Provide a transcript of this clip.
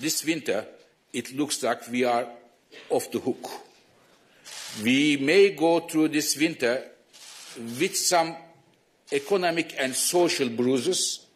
this winter, it looks like we are off the hook. We may go through this winter with some economic and social bruises,